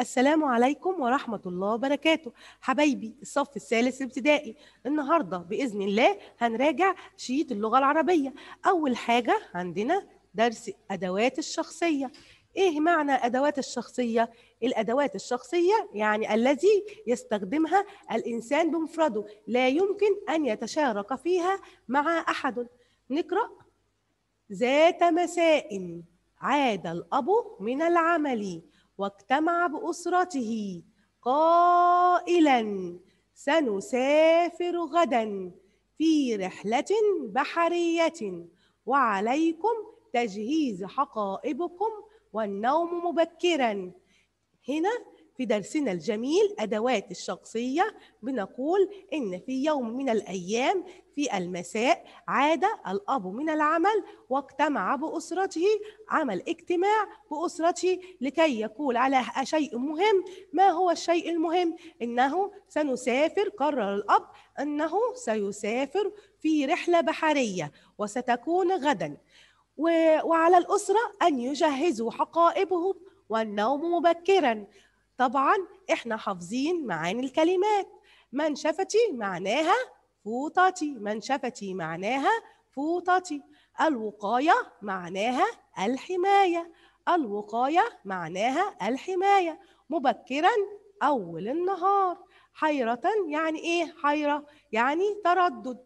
السلام عليكم ورحمة الله وبركاته حبايبي الصف الثالث ابتدائي النهاردة بإذن الله هنراجع شيت اللغة العربية أول حاجة عندنا درس أدوات الشخصية إيه معنى أدوات الشخصية؟ الأدوات الشخصية يعني الذي يستخدمها الإنسان بمفرده لا يمكن أن يتشارك فيها مع أحد نقرأ ذات مساء عاد الأب من العمل واجتمع بأسرته قائلا سنسافر غدا في رحلة بحرية وعليكم تجهيز حقائبكم والنوم مبكرا هنا في درسنا الجميل أدوات الشخصية بنقول إن في يوم من الأيام في المساء عاد الأب من العمل واجتمع بأسرته عمل اجتماع بأسرته لكي يقول على شيء مهم ما هو الشيء المهم إنه سنسافر قرر الأب أنه سيسافر في رحلة بحرية وستكون غدا وعلى الأسرة أن يجهزوا حقائبهم والنوم مبكرا طبعا احنا حافظين معاني الكلمات منشفتي معناها فوطتي منشفتي معناها فوطتي الوقاية معناها الحماية الوقاية معناها الحماية مبكرا أول النهار حيرة يعني إيه حيرة؟ يعني تردد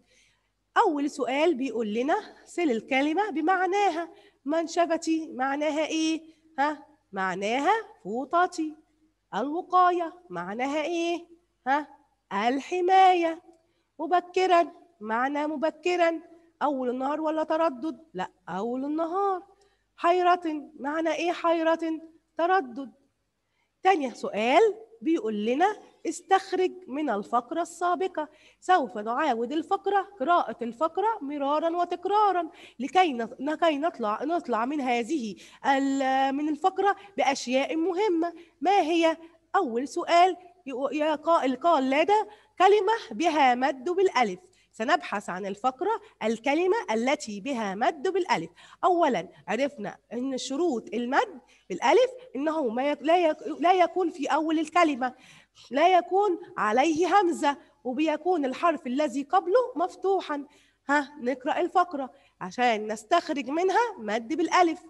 أول سؤال بيقول لنا سل الكلمة بمعناها منشفتي معناها إيه؟ ها معناها فوطتي الوقاية معناها إيه؟ ها؟ الحماية مبكرا معنى مبكرا أول النهار ولا تردد؟ لا أول النهار حيرة معنى إيه حيرة؟ تردد تاني سؤال بيقول لنا استخرج من الفقرة السابقة سوف نعاود الفقرة قراءة الفقرة مرارا وتكرارا لكي لكي نطلع نطلع من هذه من الفقرة بأشياء مهمة ما هي أول سؤال يا قائل قال لدى كلمة بها مد بالألف سنبحث عن الفقرة الكلمة التي بها مد بالألف أولا عرفنا أن شروط المد بالألف أنه ما يك... لا, يك... لا يكون في أول الكلمة لا يكون عليه همزة وبيكون الحرف الذي قبله مفتوحا ها نقرأ الفقرة عشان نستخرج منها مد بالألف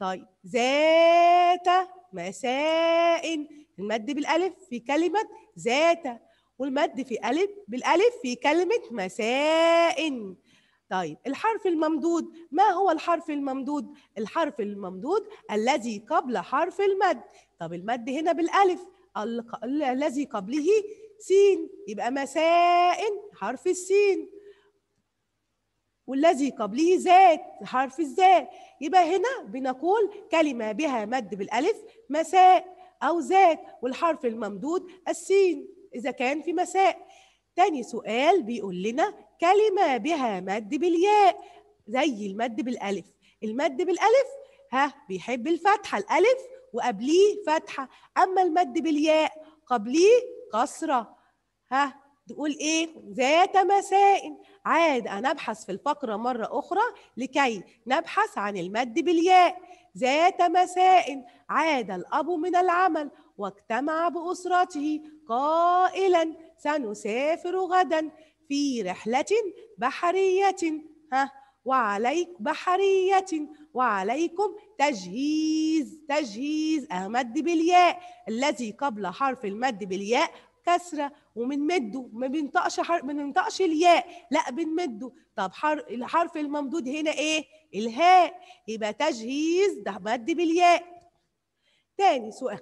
طيب ذات مساء المد بالالف في كلمه ذات والمد في الف بالالف في كلمه مساء طيب الحرف الممدود ما هو الحرف الممدود الحرف الممدود الذي قبل حرف المد طب المد هنا بالالف الذي قبله سين يبقى مساء حرف السين والذي قبله ذات حرف الذات يبقى هنا بنقول كلمة بها مد بالألف مساء أو ذات والحرف الممدود السين إذا كان في مساء تاني سؤال بيقول لنا كلمة بها مد بالياء زي المد بالألف المد بالألف ها بيحب الفتحة الألف وقبليه فتحة أما المد بالياء قبليه كسرة ها تقول إيه ذات مساء عاد أنا أبحث في الفقرة مرة أخرى لكي نبحث عن المد بالياء ذات مساء عاد الأب من العمل واجتمع بأسرته قائلا سنسافر غدا في رحلة بحرية ها وعليك بحرية وعليكم تجهيز تجهيز أمد بالياء الذي قبل حرف المد بالياء كسرة وبنمده ما بينطقش حر... ما بينطقش الياء لا بنمده طب حر... الحرف الممدود هنا ايه الهاء يبقى تجهيز ده مد بالياء تاني سؤال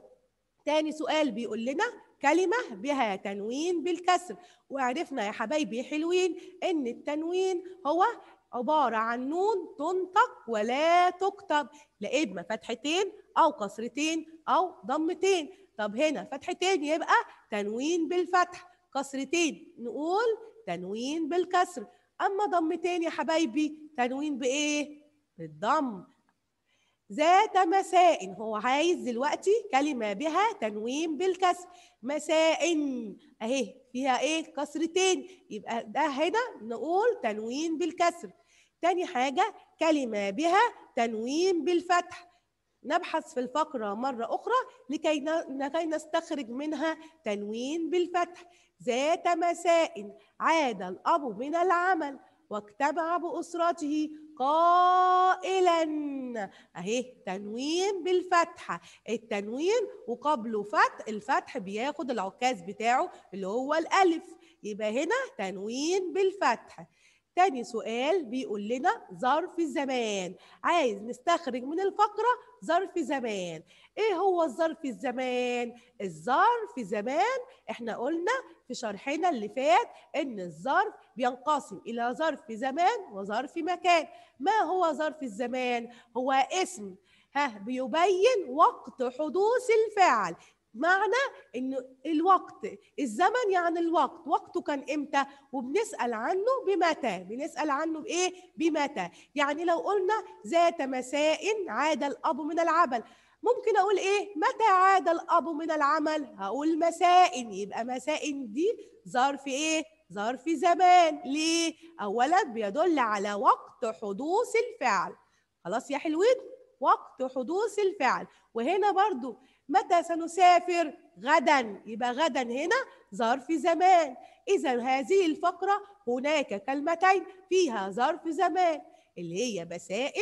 تاني سؤال بيقول لنا كلمة بها تنوين بالكسر وعرفنا يا حبايبي حلوين إن التنوين هو عبارة عن نون تنطق ولا تكتب لا فتحتين أو كسرتين أو ضمتين طب هنا فتح تاني يبقى تنوين بالفتح كسرتين نقول تنوين بالكسر اما ضمتين يا حبايبي تنوين بايه بالضم ذات مساء هو عايز دلوقتي كلمه بها تنوين بالكسر مساء اهي فيها ايه كسرتين يبقى ده هنا نقول تنوين بالكسر تاني حاجه كلمه بها تنوين بالفتح نبحث في الفقرة مرة أخرى لكي لكي نستخرج منها تنوين بالفتح ذات مساء عاد الأب من العمل واجتمع بأسرته قائلا أهي تنوين بالفتحة التنوين وقبله فتح الفتح بياخد العكاز بتاعه اللي هو الألف يبقى هنا تنوين بالفتح تاني سؤال بيقول لنا ظرف زمان عايز نستخرج من الفقرة ظرف زمان ايه هو الظرف الزمان الظرف زمان احنا قلنا في شرحنا اللي فات ان الظرف بينقسم الى ظرف زمان وظرف مكان ما هو ظرف الزمان هو اسم ها بيبين وقت حدوث الفعل معنى انه الوقت الزمن يعني الوقت وقته كان امتى وبنسال عنه بمتى بنسال عنه بايه بمتى يعني لو قلنا ذات مساء عاد الاب من العمل ممكن اقول ايه متى عاد الاب من العمل هقول مساء يبقى مساء دي ظرف ايه ظرف زمان ليه اولا بيدل على وقت حدوث الفعل خلاص يا حلوين وقت حدوث الفعل وهنا برضو متى سنسافر غدا يبقى غدا هنا ظرف زمان اذا هذه الفقره هناك كلمتين فيها ظرف زمان اللي هي مساء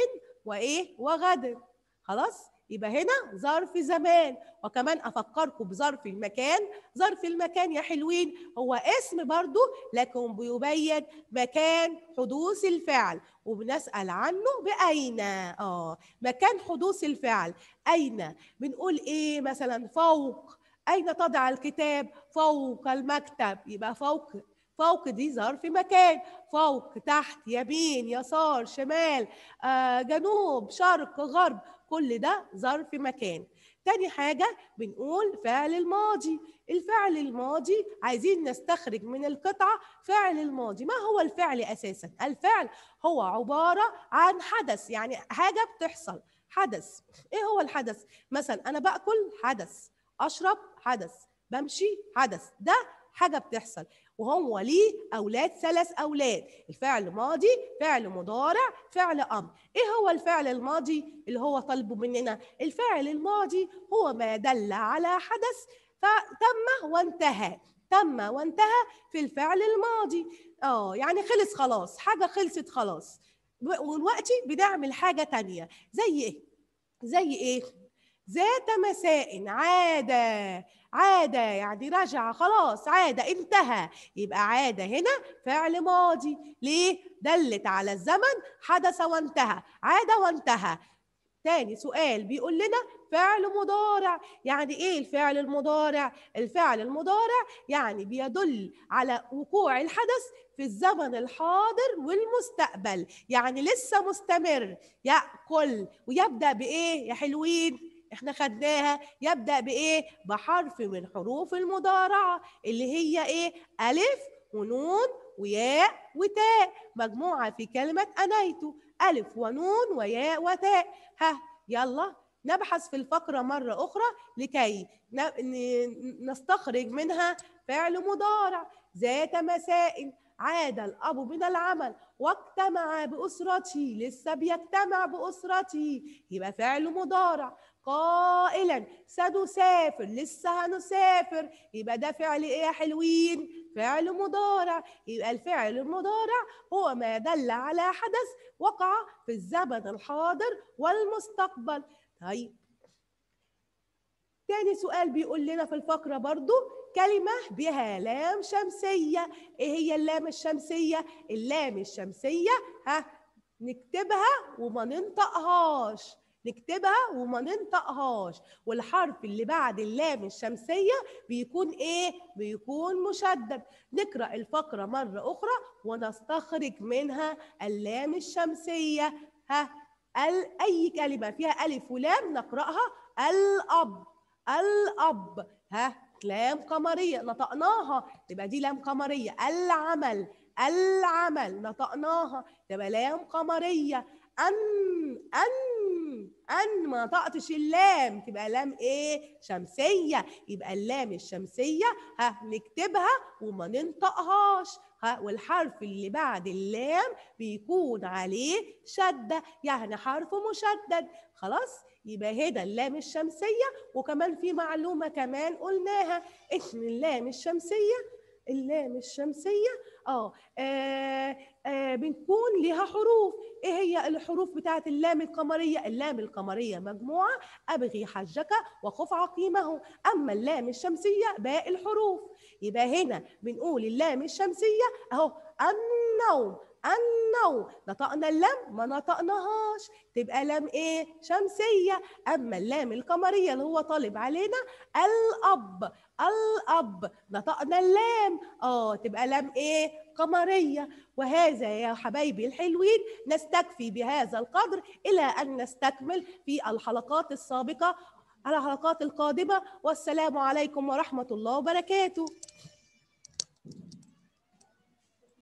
وايه وغدا خلاص يبقى هنا ظرف زمان وكمان افكركم بظرف المكان ظرف المكان يا حلوين هو اسم برضو لكن بيبين مكان حدوث الفعل وبنسال عنه باين اه مكان حدوث الفعل اين بنقول ايه مثلا فوق أين تضع الكتاب؟ فوق المكتب يبقى فوق فوق دي ظرف مكان فوق تحت يمين يسار شمال آه، جنوب شرق غرب كل ده ظرف مكان تاني حاجة بنقول فعل الماضي الفعل الماضي عايزين نستخرج من القطعة فعل الماضي ما هو الفعل أساسا الفعل هو عبارة عن حدث يعني حاجة بتحصل حدث ايه هو الحدث مثلا انا باكل حدث اشرب حدث بمشي حدث ده حاجه بتحصل وهو ليه اولاد ثلاث اولاد الفعل ماضي فعل مضارع فعل امر ايه هو الفعل الماضي اللي هو طالبه مننا الفعل الماضي هو ما دل على حدث فتم وانتهى تم وانتهى في الفعل الماضي اه يعني خلص خلاص حاجه خلصت خلاص ودلوقتي بنعمل حاجه تانية زي ايه زي ايه ذات مساء عاد عاد يعني رجع خلاص عاد انتهى يبقى عاد هنا فعل ماضي ليه دلت على الزمن حدث وانتهى عاد وانتهى تاني سؤال بيقول لنا فعل مضارع يعني ايه الفعل المضارع الفعل المضارع يعني بيدل على وقوع الحدث في الزمن الحاضر والمستقبل يعني لسه مستمر ياكل ويبدا بايه يا حلوين احنا خدناها يبدأ بإيه؟ بحرف من حروف المضارعة اللي هي إيه؟ ألف ونون وياء وتاء مجموعة في كلمة أنيت ألف ونون وياء وتاء ها يلا نبحث في الفقرة مرة أخرى لكي نستخرج منها فعل مضارع ذات مسائل عاد الأب من العمل واجتمع بأسرته لسه بيجتمع بأسرته يبقى فعل مضارع قائلا سنسافر لسه هنسافر يبقى ده فعل ايه يا حلوين فعل مضارع يبقى الفعل المضارع هو ما دل على حدث وقع في الزمن الحاضر والمستقبل طيب تاني سؤال بيقول لنا في الفقرة برضو كلمة بها لام شمسية إيه هي اللام الشمسية؟ اللام الشمسية ها نكتبها وما ننطقهاش نكتبها وما ننطقهاش والحرف اللي بعد اللام الشمسية بيكون إيه؟ بيكون مشدد نقرأ الفقرة مرة أخرى ونستخرج منها اللام الشمسية ها ال أي كلمة فيها ألف ولام نقرأها الأب الأب ها لام قمريه نطقناها تبقى دي لام قمريه العمل العمل نطقناها تبقى لام قمريه ان ان أن ما منطقة اللام تبقى لام ايه شمسية يبقى اللام الشمسية ها نكتبها وما ننطقهاش ها والحرف اللي بعد اللام بيكون عليه شدة يعني حرف مشدد خلاص يبقى هنا اللام الشمسية وكمان في معلومة كمان قلناها اسم اللام الشمسية اللام الشمسية اه, آه، آه، بنكون لها حروف ايه هي الحروف بتاعه اللام القمريه اللام القمريه مجموعه ابغي حجك وخف عقيمه اما اللام الشمسيه باقي الحروف يبقى هنا بنقول اللام الشمسيه اهو النوم أنه نطقنا اللام ما نطقناهاش تبقى لام إيه؟ شمسية أما اللام القمرية اللي هو طالب علينا الأب الأب نطقنا اللام آه تبقى لام إيه؟ قمرية وهذا يا حبايبي الحلوين نستكفي بهذا القدر إلى أن نستكمل في الحلقات السابقة على الحلقات القادمة والسلام عليكم ورحمة الله وبركاته